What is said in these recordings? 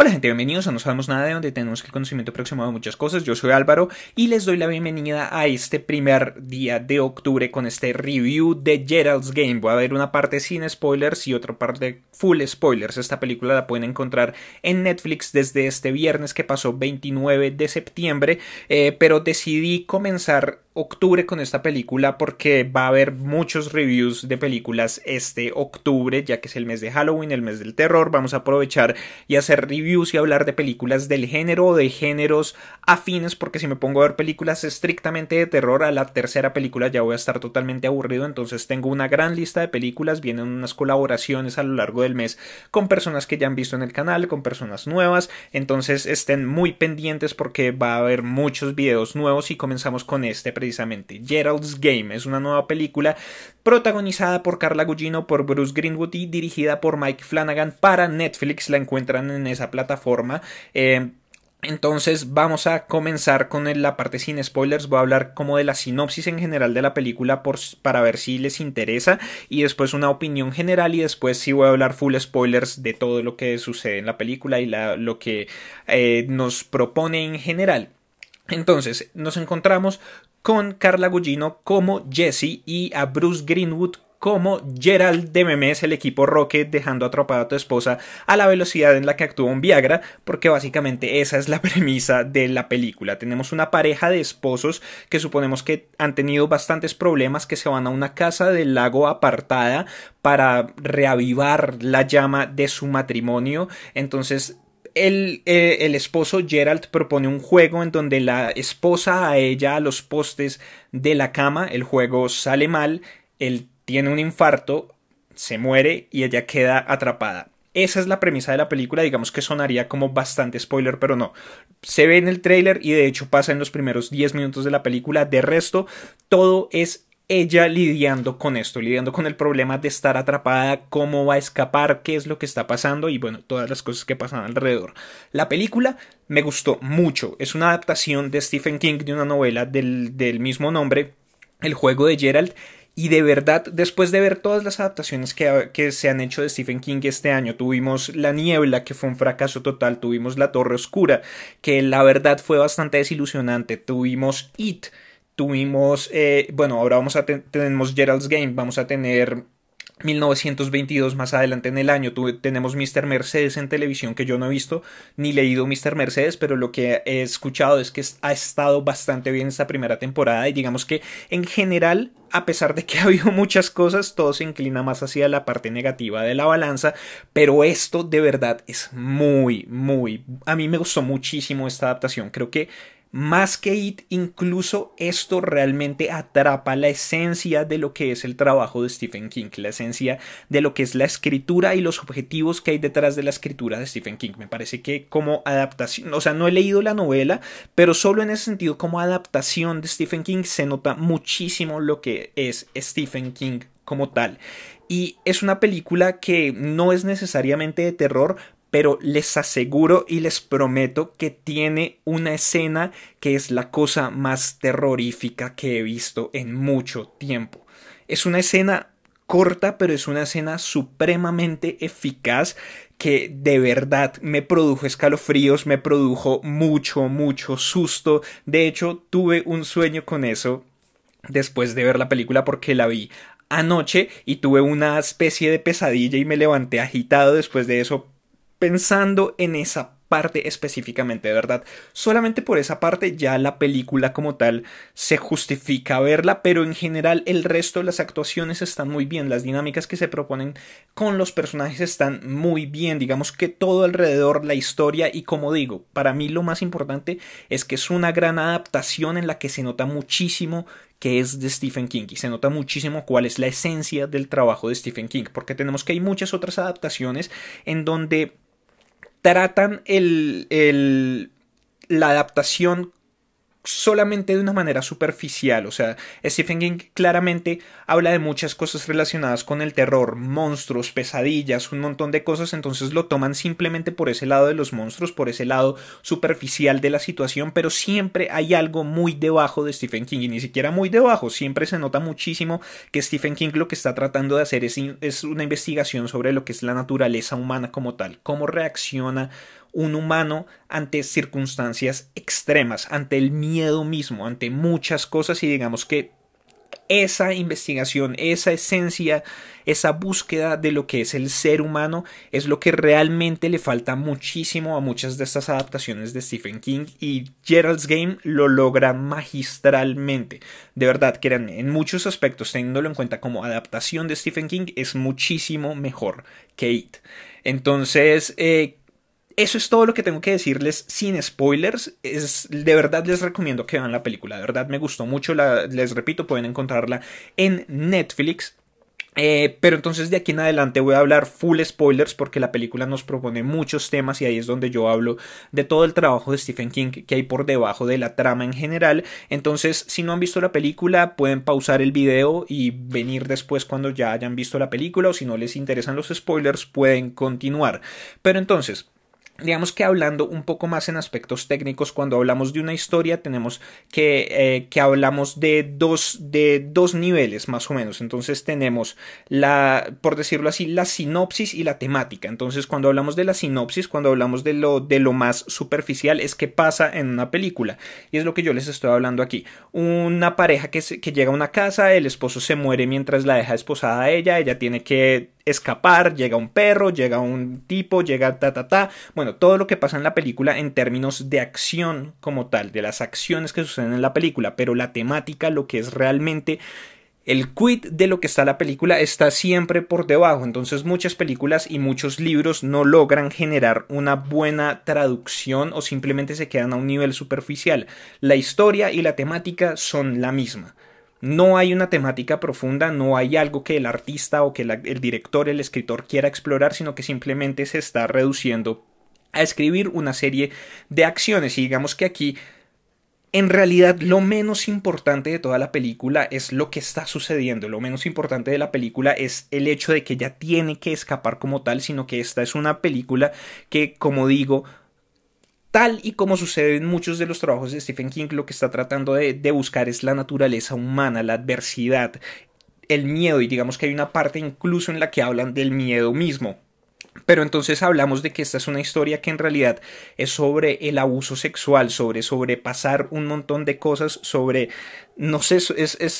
Hola gente, bienvenidos a No Sabemos Nada de donde tenemos el conocimiento aproximado de muchas cosas. Yo soy Álvaro y les doy la bienvenida a este primer día de octubre con este review de Gerald's Game. Voy a ver una parte sin spoilers y otra parte full spoilers. Esta película la pueden encontrar en Netflix desde este viernes que pasó 29 de septiembre, eh, pero decidí comenzar octubre con esta película porque va a haber muchos reviews de películas este octubre, ya que es el mes de Halloween, el mes del terror. Vamos a aprovechar y hacer reviews y hablar de películas del género o de géneros afines, porque si me pongo a ver películas estrictamente de terror, a la tercera película ya voy a estar totalmente aburrido. Entonces tengo una gran lista de películas, vienen unas colaboraciones a lo largo del mes con personas que ya han visto en el canal, con personas nuevas. Entonces estén muy pendientes porque va a haber muchos videos nuevos y comenzamos con este precisamente. Gerald's Game es una nueva película protagonizada por Carla Gugino, por Bruce Greenwood y dirigida por Mike Flanagan para Netflix. La encuentran en esa plataforma. Eh, entonces vamos a comenzar con la parte sin spoilers, voy a hablar como de la sinopsis en general de la película por, para ver si les interesa y después una opinión general y después si voy a hablar full spoilers de todo lo que sucede en la película y lo que eh, nos propone en general. Entonces nos encontramos con Carla Gugino como Jesse y a Bruce Greenwood como Gerald de Memes, el equipo Rocket, dejando atrapada a tu esposa a la velocidad en la que actúa un Viagra, porque básicamente esa es la premisa de la película. Tenemos una pareja de esposos que suponemos que han tenido bastantes problemas, que se van a una casa del lago apartada para reavivar la llama de su matrimonio. Entonces el, eh, el, esposo Gerald propone un juego en donde la esposa a ella a los postes de la cama, el juego sale mal, el tiene un infarto, se muere y ella queda atrapada. Esa es la premisa de la película, digamos que sonaría como bastante spoiler, pero no. Se ve en el tráiler y de hecho pasa en los primeros 10 minutos de la película. De resto, todo es ella lidiando con esto, lidiando con el problema de estar atrapada, cómo va a escapar, qué es lo que está pasando y bueno, todas las cosas que pasan alrededor. La película me gustó mucho, es una adaptación de Stephen King de una novela del, del mismo nombre, El juego de Gerald, y de verdad, después de ver todas las adaptaciones que, se han hecho de Stephen King este año, tuvimos La Niebla, que fue un fracaso total, tuvimos La Torre Oscura, que la verdad fue bastante desilusionante, tuvimos It, tuvimos, eh, bueno, ahora vamos a tenemos Gerald's Game, vamos a tener 1922 más adelante en el año tenemos Mr. Mercedes en televisión que yo no he visto ni leído Mr. Mercedes pero lo que he escuchado es que ha estado bastante bien esta primera temporada y digamos que en general a pesar de que ha habido muchas cosas todo se inclina más hacia la parte negativa de la balanza pero esto de verdad es muy muy a mí me gustó muchísimo esta adaptación creo que más que IT, incluso esto realmente atrapa la esencia de lo que es el trabajo de Stephen King, la esencia de lo que es la escritura y los objetivos que hay detrás de la escritura de Stephen King. Me parece que como adaptación, o sea, no he leído la novela, pero solo en ese sentido como adaptación de Stephen King se nota muchísimo lo que es Stephen King como tal. Y es una película que no es necesariamente de terror, pero les aseguro y les prometo que tiene una escena que es la cosa más terrorífica que he visto en mucho tiempo. Es una escena corta, pero es una escena supremamente eficaz que de verdad me produjo escalofríos, me produjo mucho, mucho susto. De hecho, tuve un sueño con eso después de ver la película porque la vi anoche y tuve una especie de pesadilla y me levanté agitado después de eso pensando en esa parte específicamente, de verdad. Solamente por esa parte ya la película como tal se justifica verla, pero en general el resto de las actuaciones están muy bien, las dinámicas que se proponen con los personajes están muy bien, digamos que todo alrededor, la historia y como digo, para mí lo más importante es que es una gran adaptación en la que se nota muchísimo que es de Stephen King y se nota muchísimo cuál es la esencia del trabajo de Stephen King, porque tenemos que hay muchas otras adaptaciones en donde tratan el, la adaptación solamente de una manera superficial. O sea, Stephen King claramente habla de muchas cosas relacionadas con el terror, monstruos, pesadillas, un montón de cosas, entonces lo toman simplemente por ese lado de los monstruos, por ese lado superficial de la situación, pero siempre hay algo muy debajo de Stephen King y ni siquiera muy debajo, siempre se nota muchísimo que Stephen King lo que está tratando de hacer es, una investigación sobre lo que es la naturaleza humana como tal, cómo reacciona un humano ante circunstancias extremas, ante el miedo mismo, ante muchas cosas y digamos que esa investigación, esa esencia, esa búsqueda de lo que es el ser humano es lo que realmente le falta muchísimo a muchas de estas adaptaciones de Stephen King y Gerald's Game lo logra magistralmente. De verdad, créanme, en muchos aspectos, teniéndolo en cuenta como adaptación de Stephen King, es muchísimo mejor que It. Entonces, eh, eso es todo lo que tengo que decirles sin spoilers. Es, de verdad les recomiendo que vean la película. De verdad me gustó mucho. les repito, pueden encontrarla en Netflix. Eh, pero entonces de aquí en adelante voy a hablar full spoilers porque la película nos propone muchos temas y ahí es donde yo hablo de todo el trabajo de Stephen King que hay por debajo de la trama en general. Entonces, si no han visto la película, pueden pausar el video y venir después cuando ya hayan visto la película o si no les interesan los spoilers, pueden continuar. Pero entonces, Digamos que hablando un poco más en aspectos técnicos, cuando hablamos de una historia tenemos que, eh, que hablamos de dos, de dos niveles más o menos. Entonces tenemos la, por decirlo así, la sinopsis y la temática. Entonces cuando hablamos de la sinopsis, cuando hablamos de lo, de lo más superficial, es qué pasa en una película. Y es lo que yo les estoy hablando aquí. Una pareja que, se, que llega a una casa, el esposo se muere mientras la deja esposada a ella, ella tiene que escapar, llega un perro, llega un tipo, llega ta ta ta. Bueno, todo lo que pasa en la película en términos de acción como tal, de las acciones que suceden en la película, pero la temática, lo que es realmente el quid de lo que está la película está siempre por debajo, entonces muchas películas y muchos libros no logran generar una buena traducción o simplemente se quedan a un nivel superficial. La historia y la temática son la misma. No hay una temática profunda, no hay algo que el artista o que el director, el escritor quiera explorar, sino que simplemente se está reduciendo a escribir una serie de acciones. Y digamos que aquí en realidad lo menos importante de toda la película es lo que está sucediendo, lo menos importante de la película es el hecho de que ella tiene que escapar como tal, sino que esta es una película que, como digo, Tal y como sucede en muchos de los trabajos de Stephen King, lo que está tratando de, de buscar es la naturaleza humana, la adversidad, el miedo, y digamos que hay una parte incluso en la que hablan del miedo mismo. Pero entonces hablamos de que esta es una historia que en realidad es sobre el abuso sexual, sobre sobrepasar un montón de cosas, sobre no sé, es,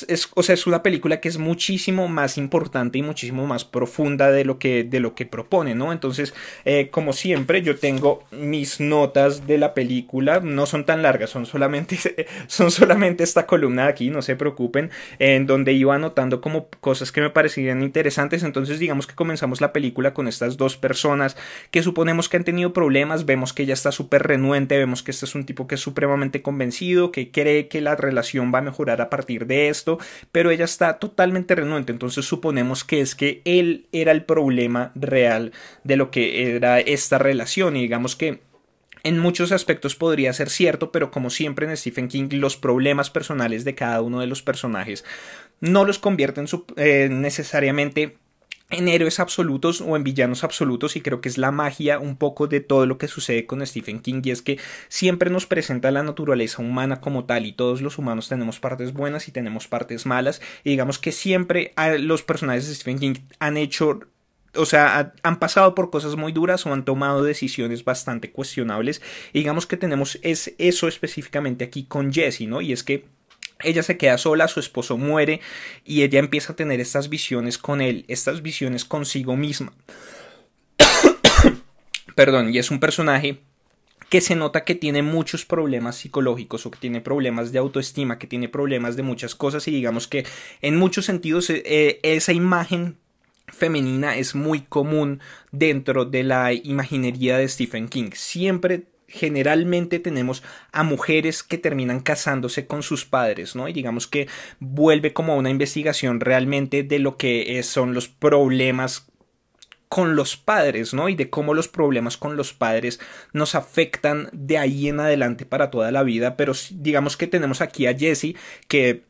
es, o sea, una película que es muchísimo más importante y muchísimo más profunda de lo que, de lo que propone, ¿no? Entonces, eh, como siempre, yo tengo mis notas de la película, no son tan largas, son solamente, son solamente esta columna de aquí, no se preocupen, en donde iba anotando como cosas que me parecían interesantes, entonces digamos que comenzamos la película con estas dos personas que suponemos que han tenido problemas, vemos que ella está súper renuente, vemos que este es un tipo que es supremamente convencido, que cree que la relación va a mejorar, a partir de esto, pero ella está totalmente renuente, entonces suponemos que es que él era el problema real de lo que era esta relación y digamos que en muchos aspectos podría ser cierto, pero como siempre en Stephen King, los problemas personales de cada uno de los personajes no los convierten eh, necesariamente necesariamente en héroes absolutos o en villanos absolutos y creo que es la magia un poco de todo lo que sucede con Stephen King y es que siempre nos presenta la naturaleza humana como tal y todos los humanos tenemos partes buenas y tenemos partes malas y digamos que siempre ah, los personajes de Stephen King han hecho o sea, han pasado por cosas muy duras o han tomado decisiones bastante cuestionables. Y digamos que tenemos eso específicamente aquí con Jesse, ¿no? Y es que ella se queda sola, su esposo muere y ella empieza a tener estas visiones con él, estas visiones consigo misma. Perdón, y es un personaje que se nota que tiene muchos problemas psicológicos o que tiene problemas de autoestima, que tiene problemas de muchas cosas y digamos que en muchos sentidos eh, eh, esa imagen femenina es muy común dentro de la imaginería de Stephen King. Siempre generalmente tenemos a mujeres que terminan casándose con sus padres, ¿no? Y digamos que vuelve como una investigación realmente de lo que son los problemas con los padres, ¿no? Y de cómo los problemas con los padres nos afectan de ahí en adelante para toda la vida. Pero digamos que tenemos aquí a Jesse que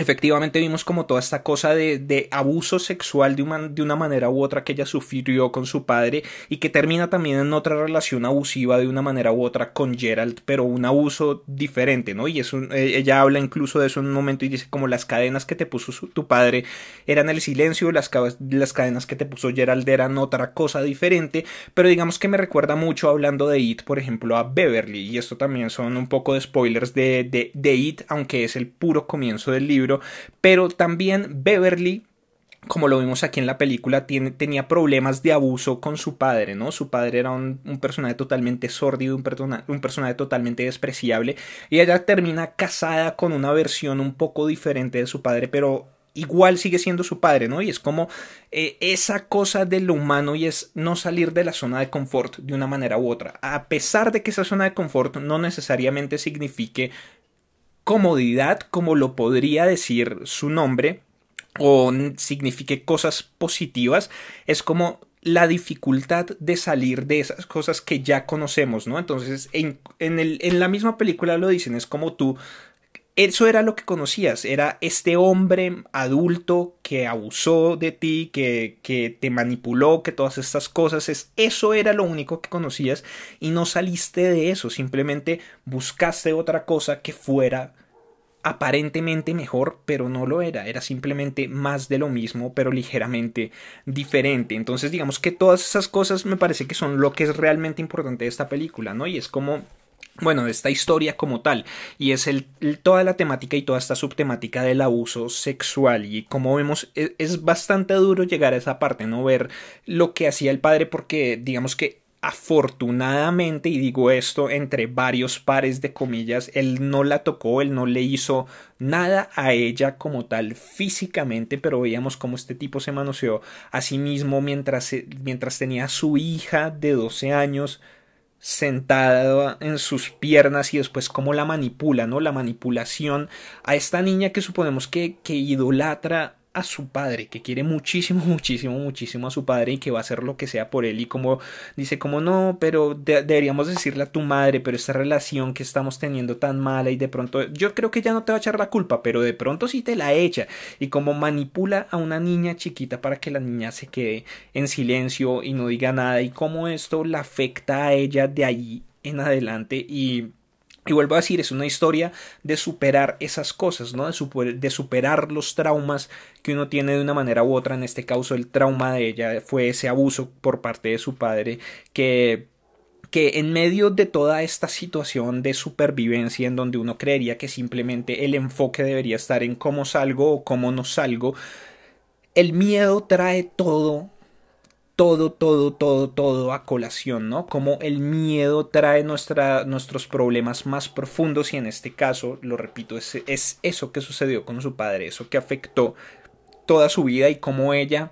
efectivamente vimos como toda esta cosa de, abuso sexual de una, de una, manera u otra que ella sufrió con su padre y que termina también en otra relación abusiva de una manera u otra con Gerald, pero un abuso diferente, ¿no? Y es e, ella habla incluso de eso en un momento y dice como las cadenas que te puso tu padre eran el silencio, las, las cadenas que te puso Gerald eran otra cosa diferente, pero digamos que me recuerda mucho hablando de It, por ejemplo, a Beverly, y esto también son un poco de spoilers de, de, de It, aunque es el puro comienzo del libro pero también Beverly como lo vimos aquí en la película, tenía problemas de abuso con su padre, ¿no? Su padre era un, personaje totalmente sórdido, un, personaje totalmente despreciable, y ella termina casada con una versión un poco diferente de su padre, pero igual sigue siendo su padre, ¿no? Y es como eh, esa cosa de lo humano y es no salir de la zona de confort de una manera u otra, a pesar de que esa zona de confort no necesariamente signifique comodidad, como lo podría decir su nombre, o signifique cosas positivas, es como la dificultad de salir de esas cosas que ya conocemos, ¿no? Entonces, en, en, el, en la misma película lo dicen, es como tú eso era lo que conocías, era este hombre adulto que abusó de ti, que, que, te manipuló, que todas estas cosas, es, eso era lo único que conocías y no saliste de eso, simplemente buscaste otra cosa que fuera aparentemente mejor, pero no lo era, era simplemente más de lo mismo, pero ligeramente diferente. Entonces digamos que todas esas cosas me parece que son lo que es realmente importante de esta película, ¿no? Y es como bueno, de esta historia como tal, y es el, toda la temática y toda esta subtemática del abuso sexual, y como vemos, e, es, bastante duro llegar a esa parte, no ver lo que hacía el padre, porque digamos que afortunadamente, y digo esto entre varios pares de comillas, él no la tocó, él no le hizo nada a ella como tal físicamente, pero veíamos cómo este tipo se manoseó a sí mismo mientras, mientras tenía a su hija de 12 años sentada en sus piernas y después cómo la manipula, ¿no? La manipulación a esta niña que suponemos que, que idolatra a su padre, que quiere muchísimo, muchísimo, muchísimo a su padre y que va a hacer lo que sea por él y como dice como no, pero deberíamos decirle a tu madre, pero esta relación que estamos teniendo tan mala y de pronto yo creo que ya no te va a echar la culpa, pero de pronto sí te la echa y como manipula a una niña chiquita para que la niña se quede en silencio y no diga nada y como esto la afecta a ella de ahí en adelante y y vuelvo a decir, es una historia de superar esas cosas, ¿no? De, superar los traumas que uno tiene de una manera u otra. En este caso, el trauma de ella fue ese abuso por parte de su padre que que en medio de toda esta situación de supervivencia en donde uno creería que simplemente el enfoque debería estar en cómo salgo o cómo no salgo, el miedo trae todo todo, todo, todo, todo a colación, ¿no? Como el miedo trae nuestra, nuestros problemas más profundos y en este caso, lo repito, es, es eso que sucedió con su padre, eso que afectó toda su vida y cómo ella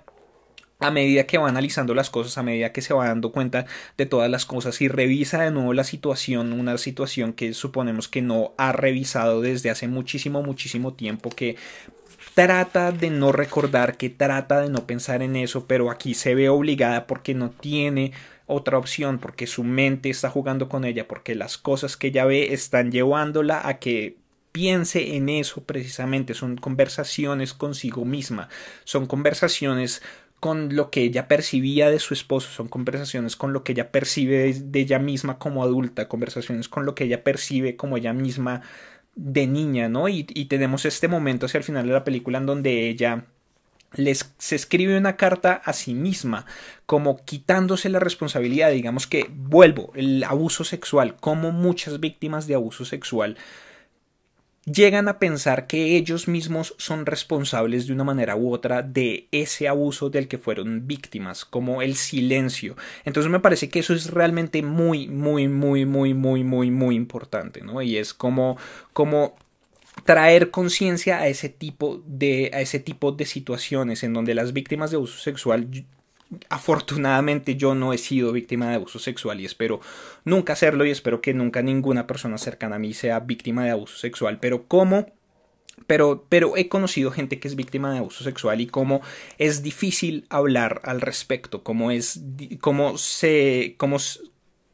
a medida que va analizando las cosas, a medida que se va dando cuenta de todas las cosas y revisa de nuevo la situación, una situación que suponemos que no ha revisado desde hace muchísimo, muchísimo tiempo, que trata de no recordar, que trata de no pensar en eso, pero aquí se ve obligada porque no tiene otra opción, porque su mente está jugando con ella, porque las cosas que ella ve están llevándola a que piense en eso precisamente, son conversaciones consigo misma, son conversaciones con lo que ella percibía de su esposo, son conversaciones con lo que ella percibe de ella misma como adulta, conversaciones con lo que ella percibe como ella misma de niña, ¿no? Y, tenemos este momento hacia el final de la película en donde ella les, se escribe una carta a sí misma, como quitándose la responsabilidad, digamos que vuelvo, el abuso sexual, como muchas víctimas de abuso sexual llegan a pensar que ellos mismos son responsables de una manera u otra de ese abuso del que fueron víctimas, como el silencio. Entonces me parece que eso es realmente muy, muy, muy, muy, muy, muy, muy importante, ¿no? Y es como, como traer conciencia a ese tipo de a ese tipo de situaciones en donde las víctimas de abuso sexual Afortunadamente yo no he sido víctima de abuso sexual y espero nunca serlo y espero que nunca ninguna persona cercana a mí sea víctima de abuso sexual, pero ¿cómo? Pero, pero he conocido gente que es víctima de abuso sexual y cómo es difícil hablar al respecto, cómo es, cómo se, cómo,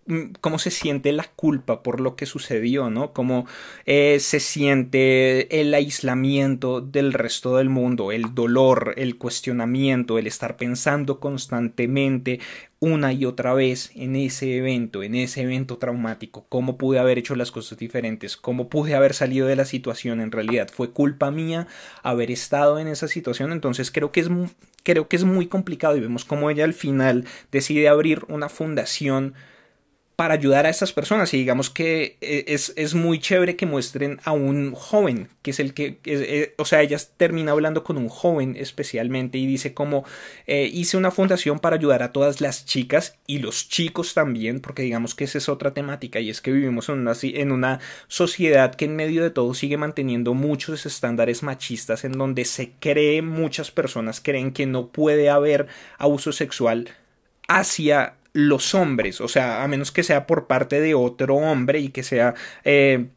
Mm, cómo se siente la culpa por lo que sucedió, ¿no? Cómo eh, se siente el aislamiento del resto del mundo, el dolor, el cuestionamiento, el estar pensando constantemente una y otra vez en ese evento, en ese evento traumático, cómo pude haber hecho las cosas diferentes, cómo pude haber salido de la situación en realidad, fue culpa mía haber estado en esa situación, entonces creo que es creo que es muy complicado y vemos cómo ella al final decide abrir una fundación para ayudar a estas personas. Y digamos que eh, es, muy chévere que muestren a un joven, que es el que, eh, o sea, ella termina hablando con un joven especialmente y dice como eh, hice una fundación para ayudar a todas las chicas y los chicos también, porque digamos que esa es otra temática y es que vivimos en una, en una sociedad que en medio de todo sigue manteniendo muchos estándares machistas en donde se cree, muchas personas creen que no puede haber abuso sexual hacia los hombres, o sea, a menos que sea por parte de otro hombre y que sea... Eh,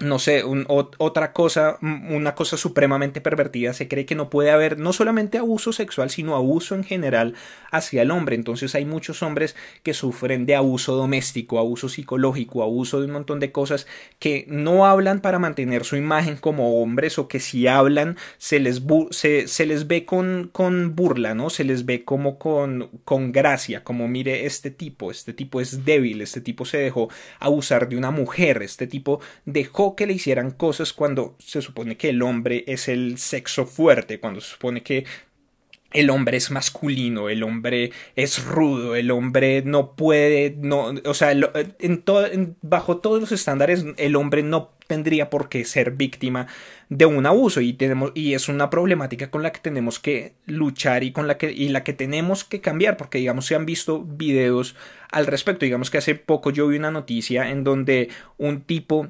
no sé, otra cosa, una cosa supremamente pervertida, se cree que no puede haber no solamente abuso sexual, sino abuso en general hacia el hombre. Entonces hay muchos hombres que sufren de abuso doméstico, abuso psicológico, abuso de un montón de cosas que no hablan para mantener su imagen como hombres o que si hablan se les, les ve con, con burla, ¿no? Se les ve como con, con gracia, como mire este tipo, este tipo es débil, este tipo se dejó abusar de una mujer, este tipo dejó que le hicieran cosas cuando se supone que el hombre es el sexo fuerte, cuando se supone que el hombre es masculino, el hombre es rudo, el hombre no puede, no, o sea, bajo todos los estándares el hombre no tendría por qué ser víctima de un abuso y tenemos y es una problemática con la que tenemos que luchar y con la que y la que tenemos que cambiar porque digamos se han visto videos al respecto, digamos que hace poco yo vi una noticia en donde un tipo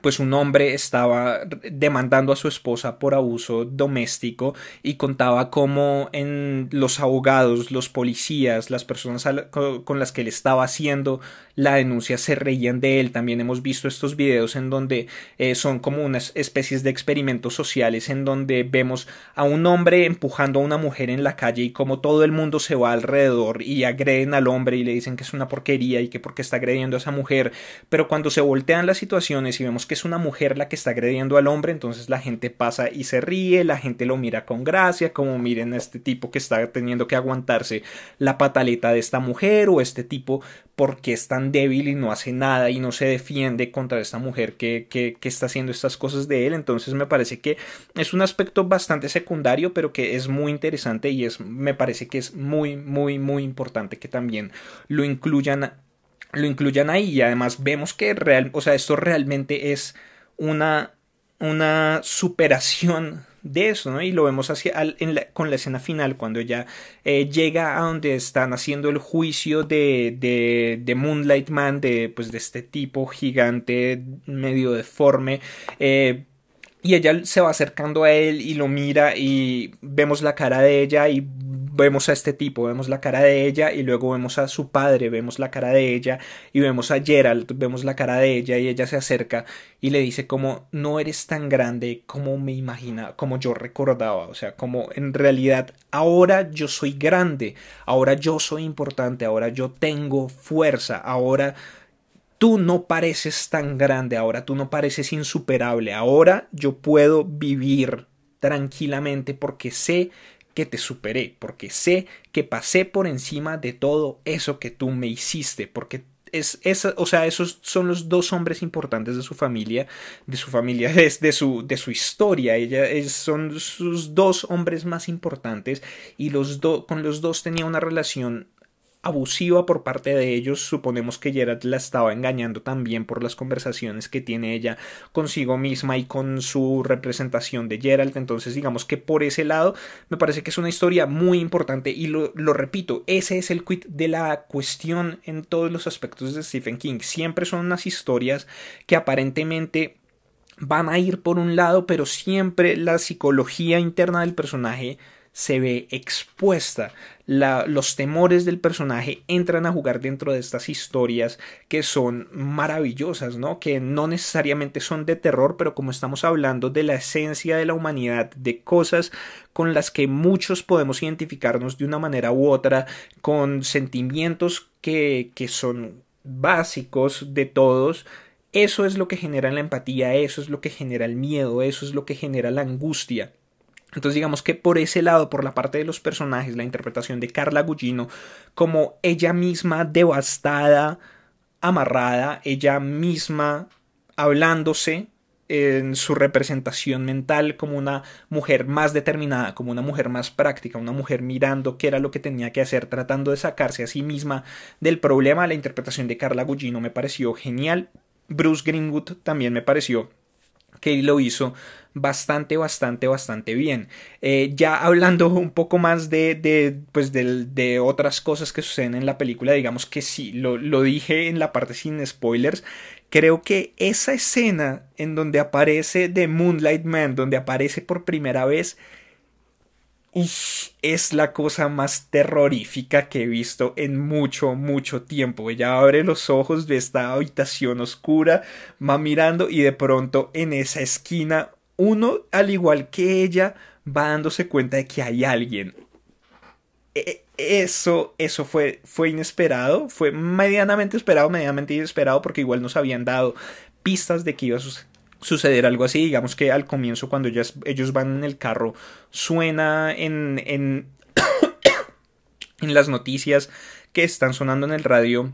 pues un hombre estaba demandando a su esposa por abuso doméstico y contaba cómo en los abogados, los policías, las personas con las que él estaba haciendo la denuncia se reían de él. También hemos visto estos videos en donde eh, son como unas especies de experimentos sociales en donde vemos a un hombre empujando a una mujer en la calle y como todo el mundo se va alrededor y agreden al hombre y le dicen que es una porquería y que porque está agrediendo a esa mujer. Pero cuando se voltean las situaciones y vemos que es una mujer la que está agrediendo al hombre, entonces la gente pasa y se ríe, la gente lo mira con gracia, como miren a este tipo que está teniendo que aguantarse la pataleta de esta mujer o este tipo porque es tan débil y no hace nada y no se defiende contra esta mujer que, que, que está haciendo estas cosas de él, entonces me parece que es un aspecto bastante secundario, pero que es muy interesante y es, me parece que es muy, muy, muy importante que también lo incluyan lo incluyan ahí y además vemos que real, o sea, esto realmente es una, una superación de eso, ¿no? Y lo vemos hacia, con la escena final, cuando ya eh, llega a donde están haciendo el juicio de, de, Moonlight Man, de, pues, de este tipo gigante, medio deforme, eh, y ella se va acercando a él y lo mira y vemos la cara de ella y vemos a este tipo, vemos la cara de ella y luego vemos a su padre, vemos la cara de ella y vemos a Gerald, vemos la cara de ella y ella se acerca y le dice como no eres tan grande como me imaginaba, como yo recordaba, o sea, como en realidad ahora yo soy grande, ahora yo soy importante, ahora yo tengo fuerza, ahora tú no pareces tan grande ahora, tú no pareces insuperable, ahora yo puedo vivir tranquilamente porque sé que te superé, porque sé que pasé por encima de todo eso que tú me hiciste, porque es, o sea, esos son los dos hombres importantes de su familia, de su familia, de, de, su, de su, historia. Ella son sus dos hombres más importantes y los dos con los dos tenía una relación abusiva por parte de ellos. Suponemos que Gerard la estaba engañando también por las conversaciones que tiene ella consigo misma y con su representación de Gerald. Entonces, digamos que por ese lado me parece que es una historia muy importante y lo, lo repito, ese es el quid de la cuestión en todos los aspectos de Stephen King. Siempre son unas historias que aparentemente van a ir por un lado, pero siempre la psicología interna del personaje se ve expuesta los temores del personaje entran a jugar dentro de estas historias que son maravillosas, ¿no? Que no necesariamente son de terror, pero como estamos hablando de la esencia de la humanidad, de cosas con las que muchos podemos identificarnos de una manera u otra, con sentimientos que, que son básicos de todos, eso es lo que genera la empatía, eso es lo que genera el miedo, eso es lo que genera la angustia. Entonces digamos que por ese lado, por la parte de los personajes, la interpretación de Carla Gugino como ella misma devastada, amarrada, ella misma hablándose en su representación mental como una mujer más determinada, como una mujer más práctica, una mujer mirando qué era lo que tenía que hacer, tratando de sacarse a sí misma del problema. La interpretación de Carla Gugino me pareció genial. Bruce Greenwood también me pareció que lo hizo bastante, bastante, bastante bien. Eh, ya hablando un poco más de, de pues de, de, otras cosas que suceden en la película, digamos que sí, lo, lo dije en la parte sin spoilers, creo que esa escena en donde aparece The Moonlight Man, donde aparece por primera vez, es la cosa más terrorífica que he visto en mucho, mucho tiempo. Ella abre los ojos de esta habitación oscura, va mirando y de pronto en esa esquina, uno, al igual que ella, va dándose cuenta de que hay alguien. E, e, eso, eso fue, fue inesperado, fue medianamente esperado, medianamente inesperado, porque igual nos habían dado pistas de que iba a suceder suceder algo así, digamos que al comienzo cuando ya ellos van en el carro suena en, en, en las noticias que están sonando en el radio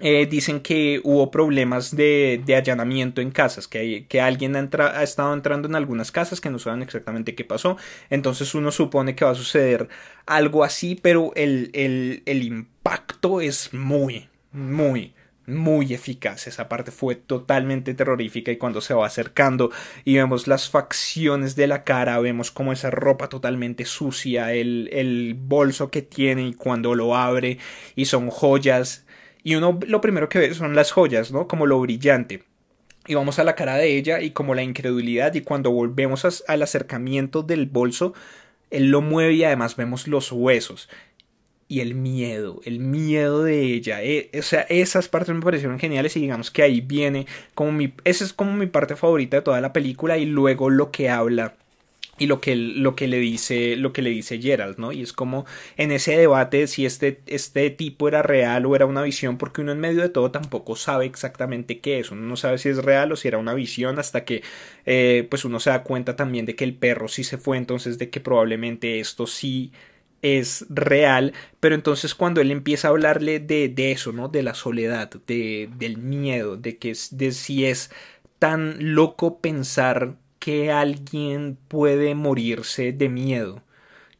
eh, dicen que hubo problemas de, de allanamiento en casas, que, hay, que alguien ha, ha, estado entrando en algunas casas que no saben exactamente qué pasó. Entonces uno supone que va a suceder algo así, pero el, el, el impacto es muy, muy, muy eficaz. Esa parte fue totalmente terrorífica y cuando se va acercando y vemos las facciones de la cara, vemos como esa ropa totalmente sucia, el, el bolso que tiene y cuando lo abre y son joyas. Y uno lo primero que ve son las joyas, ¿no? Como lo brillante. Y vamos a la cara de ella y como la incredulidad y cuando volvemos al acercamiento del bolso, él lo mueve y además vemos los huesos y el miedo, el miedo de ella. E, o sea, esas partes me parecieron geniales y digamos que ahí viene como mi, esa es como mi parte favorita de toda la película y luego lo que habla y lo que, lo que le dice lo que le dice Gerald, ¿no? Y es como en ese debate si este, este tipo era real o era una visión, porque uno en medio de todo tampoco sabe exactamente qué es, uno no sabe si es real o si era una visión hasta que eh, pues uno se da cuenta también de que el perro sí se fue, entonces de que probablemente esto sí es real, pero entonces cuando él empieza a hablarle de, de eso, ¿no? De la soledad, de, del miedo, de que de si es tan loco pensar que alguien puede morirse de miedo,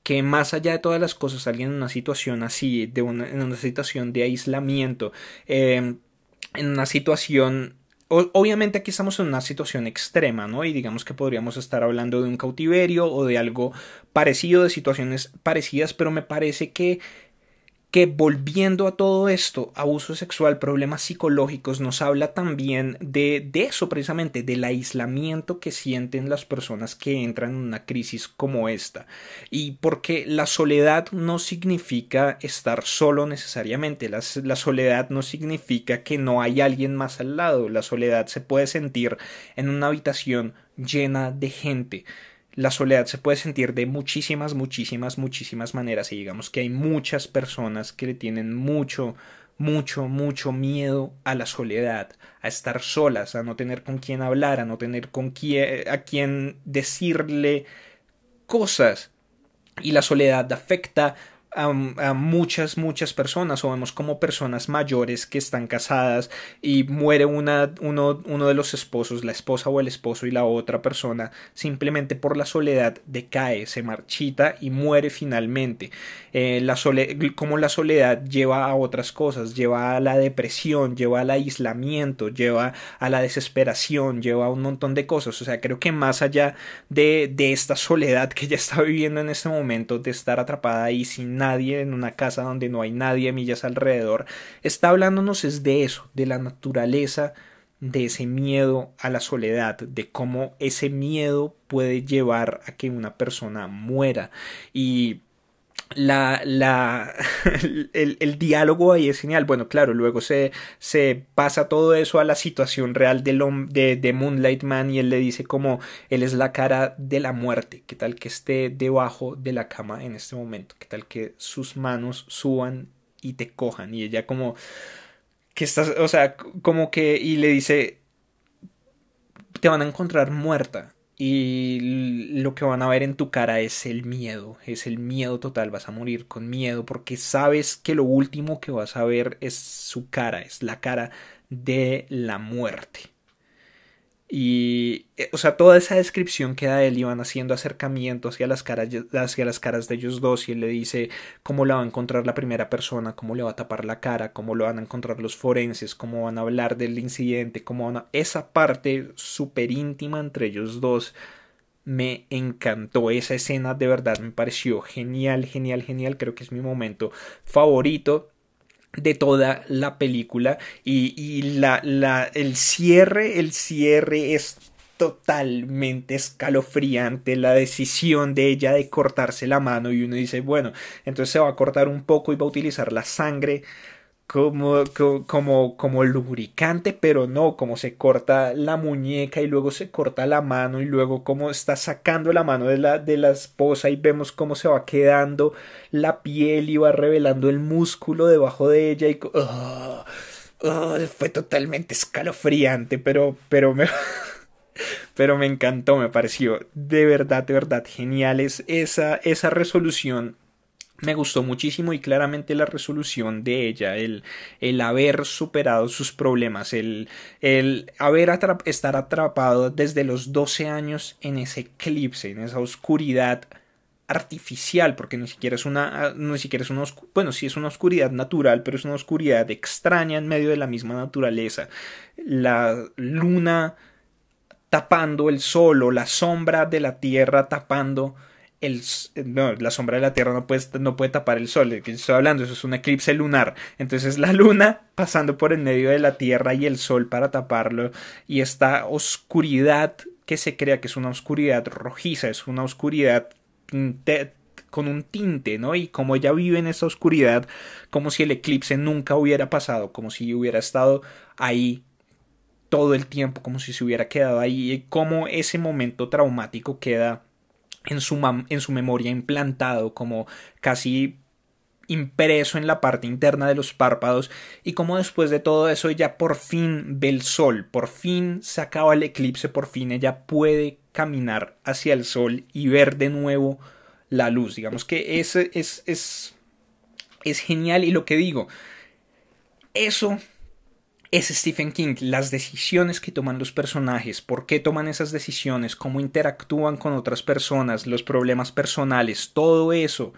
que más allá de todas las cosas, alguien en una situación así, de una, en una situación de aislamiento, eh, en una situación obviamente aquí estamos en una situación extrema, ¿no? Y digamos que podríamos estar hablando de un cautiverio o de algo parecido, de situaciones parecidas, pero me parece que que volviendo a todo esto, abuso sexual, problemas psicológicos, nos habla también de, de, eso precisamente, del aislamiento que sienten las personas que entran en una crisis como esta. Y porque la soledad no significa estar solo necesariamente, la soledad no significa que no hay alguien más al lado, la soledad se puede sentir en una habitación llena de gente la soledad se puede sentir de muchísimas, muchísimas, muchísimas maneras y digamos que hay muchas personas que le tienen mucho, mucho, mucho miedo a la soledad, a estar solas, a no tener con quién hablar, a no tener con a quién decirle cosas. Y la soledad afecta a, muchas, muchas personas o vemos como personas mayores que están casadas y muere una, uno, uno de los esposos, la esposa o el esposo y la otra persona simplemente por la soledad decae, se marchita y muere finalmente. Eh, la como la soledad lleva a otras cosas, lleva a la depresión, lleva al aislamiento, lleva a la desesperación, lleva a un montón de cosas. O sea, creo que más allá de, de esta soledad que ya está viviendo en este momento, de estar atrapada y sin nada, nadie, en una casa donde no hay nadie, a millas alrededor, está hablándonos es de eso, de la naturaleza de ese miedo a la soledad, de cómo ese miedo puede llevar a que una persona muera. Y la, la, el, diálogo ahí es genial. Bueno, claro, luego se, se pasa todo eso a la situación real de, de, de, Moonlight Man y él le dice como él es la cara de la muerte, qué tal que esté debajo de la cama en este momento, qué tal que sus manos suban y te cojan y ella como que estás, o sea, como que y le dice te van a encontrar muerta y lo que van a ver en tu cara es el miedo, es el miedo total, vas a morir con miedo porque sabes que lo último que vas a ver es su cara, es la cara de la muerte. Y, eh, o sea, toda esa descripción que da él, iban haciendo acercamientos hacia las, caras, hacia las caras de ellos dos, y él le dice cómo la va a encontrar la primera persona, cómo le va a tapar la cara, cómo lo van a encontrar los forenses, cómo van a hablar del incidente, cómo van a... Esa parte súper íntima entre ellos dos me encantó esa escena, de verdad me pareció genial, genial, genial, creo que es mi momento favorito de toda la película y, la, la, el cierre, el cierre es totalmente escalofriante la decisión de ella de cortarse la mano y uno dice, bueno, entonces se va a cortar un poco y va a utilizar la sangre como, como, como lubricante, pero no, como se corta la muñeca y luego se corta la mano y luego como está sacando la mano de la, esposa y vemos cómo se va quedando la piel y va revelando el músculo debajo de ella y... Ah, ah, fue totalmente escalofriante, pero, pero me... Pero me encantó, me pareció de verdad, de verdad genial esa, esa resolución me gustó muchísimo y claramente la resolución de ella, el, el haber superado sus problemas, el, el haber estar atrapado desde los 12 años en ese eclipse, en esa oscuridad artificial, porque ni siquiera es una, siquiera es una, bueno, sí es una oscuridad natural, pero es una oscuridad extraña en medio de la misma naturaleza. La luna tapando el sol o la sombra de la tierra tapando el, no, la sombra de la Tierra no puede, no puede tapar el Sol, de que estoy hablando, eso es un eclipse lunar. Entonces la Luna pasando por en medio de la Tierra y el Sol para taparlo y esta oscuridad que se crea, que es una oscuridad rojiza, es una oscuridad con un tinte, ¿no? Y como ella vive en esa oscuridad, como si el eclipse nunca hubiera pasado, como si hubiera estado ahí todo el tiempo, como si se hubiera quedado ahí, y como ese momento traumático queda en su, en su memoria implantado, como casi impreso en la parte interna de los párpados y como después de todo eso ella por fin ve el sol, por fin se acaba el eclipse, por fin ella puede caminar hacia el sol y ver de nuevo la luz. Digamos que es, es, es, es genial y lo que digo, eso es Stephen King, las decisiones que toman los personajes, por qué toman esas decisiones, cómo interactúan con otras personas, los problemas personales, todo eso.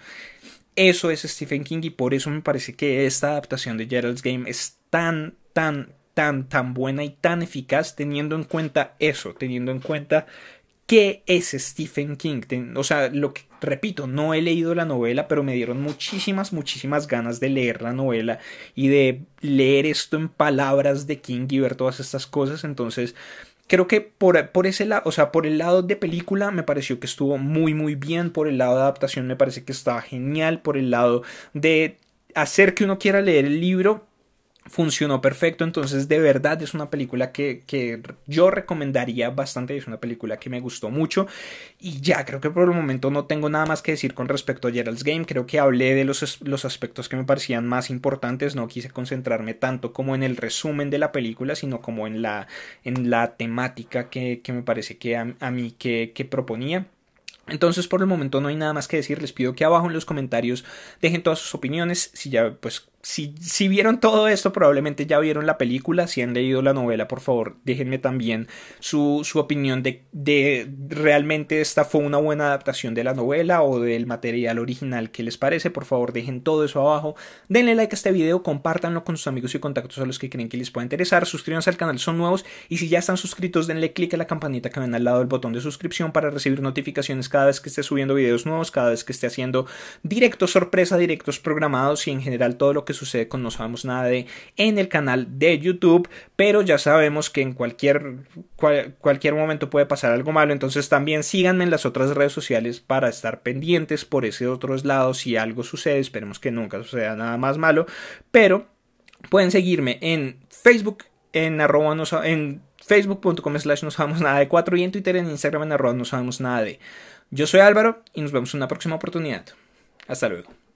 Eso es Stephen King y por eso me parece que esta adaptación de Gerald's Game es tan, tan, tan, tan buena y tan eficaz teniendo en cuenta eso, teniendo en cuenta qué es Stephen King. O sea, lo que repito, no he leído la novela, pero me dieron muchísimas, muchísimas ganas de leer la novela y de leer esto en palabras de King y ver todas estas cosas. Entonces, creo que por, por ese lado, o sea, por el lado de película me pareció que estuvo muy, muy bien. Por el lado de adaptación me parece que estaba genial. Por el lado de hacer que uno quiera leer el libro, funcionó perfecto. Entonces, de verdad, es una película que, yo recomendaría bastante. Es una película que me gustó mucho. Y ya, creo que por el momento no tengo nada más que decir con respecto a Gerald's Game. Creo que hablé de los, los aspectos que me parecían más importantes. No quise concentrarme tanto como en el resumen de la película, sino como en la, en la temática que, me parece que a, mí que, que proponía. Entonces por el momento no hay nada más que decir, les pido que abajo en los comentarios dejen todas sus opiniones, si ya pues si, vieron todo esto, probablemente ya vieron la película. Si han leído la novela, por favor, déjenme también su, opinión de, realmente esta fue una buena adaptación de la novela o del material original que les parece. Por favor, dejen todo eso abajo. Denle like a este video, compártanlo con sus amigos y contactos a los que creen que les pueda interesar. Suscríbanse al canal, son nuevos. Y si ya están suscritos, denle click a la campanita que ven al lado del botón de suscripción para recibir notificaciones cada vez que esté subiendo videos nuevos, cada vez que esté haciendo directos sorpresa, directos programados y en general todo lo que sucede con No Sabemos Nada de en el canal de YouTube, pero ya sabemos que en cualquier, cualquier momento puede pasar algo malo, entonces también síganme en las otras redes sociales para estar pendientes por ese otro lado si algo sucede, esperemos que nunca suceda nada más malo, pero pueden seguirme en Facebook, en arroba en facebook.com slash no sabemos nada de 4 y en Twitter, en Instagram en arroba no sabemos nada de. Yo soy Álvaro y nos vemos en una próxima oportunidad. Hasta luego.